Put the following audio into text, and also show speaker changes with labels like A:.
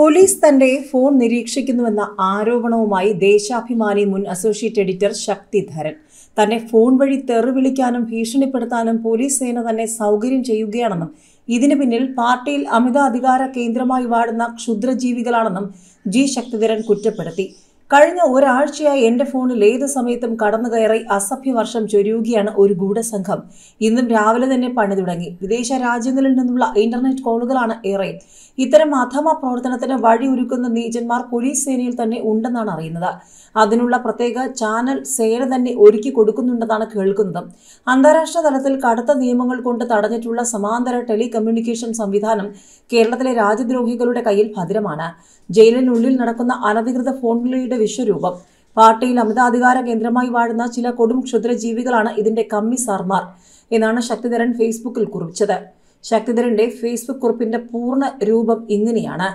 A: police തന്റെ phone നിരീക്ഷിക്കുന്നുവെന്ന ആരോപണവുമായി ദേശാഭിമാനി മുൻ അസോസിയേറ്റ് എഡിറ്റർ ശക്തിധരൻ തന്നെ ഫോൺ വഴി തെറിവിളിക്കാനും ഭീഷണിപ്പെടുത്താനും പോലീസ് സേന തന്നെ സൗകര്യം ചെയ്യുകയാണെന്നും ഇതിനു പിന്നിൽ പാർട്ടിയിൽ അമിത അധികാര കേന്ദ്രമായി വാടുന്ന ക്ഷുദ്രജീവികളാണെന്നും ജി ശക്തിധരൻ കുറ്റപ്പെടുത്തി കഴിഞ്ഞ ഒരാഴ്ചയായി എന്റെ ഫോണിൽ ഏത് സമയത്തും കടന്നു കയറി അസഭ്യവർഷം ചൊരിയുകയാണ് ഒരു ഗൂഢസംഘം ഇന്നും രാവിലെ തന്നെ പണി തുടങ്ങി വിദേശ രാജ്യങ്ങളിൽ നിന്നുള്ള ഇന്റർനെറ്റ് കോളുകളാണ് ഏറെ ഇത്തരം അധമ പ്രവർത്തനത്തിന് വഴിയൊരുക്കുന്ന നീജന്മാർ പോലീസ് സേനയിൽ തന്നെ ഉണ്ടെന്നാണ് അറിയുന്നത് അതിനുള്ള പ്രത്യേക ചാനൽ സേന തന്നെ ഒരുക്കി കൊടുക്കുന്നുണ്ടെന്നാണ് കേൾക്കുന്നത് അന്താരാഷ്ട്ര തലത്തിൽ കടുത്ത നിയമങ്ങൾ കൊണ്ട് തടഞ്ഞിട്ടുള്ള സമാന്തര ടെലികമ്മ്യൂണിക്കേഷൻ സംവിധാനം കേരളത്തിലെ രാജ്യദ്രോഹികളുടെ കയ്യിൽ ഭദ്രമാണ് ജയിലിനുള്ളിൽ നടക്കുന്ന അനധികൃത ഫോൺ വിളിയുടെ വിശ്വരൂപം പാർട്ടിയിൽ അമിതാധികാര കേന്ദ്രമായി വാഴുന്ന ചില കൊടും ക്ഷുദ്രജീവികളാണ് ഇതിന്റെ കമ്മിസാർമാർ എന്നാണ് ശക്തിധരൻ ഫേസ്ബുക്കിൽ കുറിച്ചത് ശക്തിധരന്റെ ഫേസ്ബുക്ക് കുറിപ്പിന്റെ പൂർണ്ണ രൂപം ഇങ്ങനെയാണ്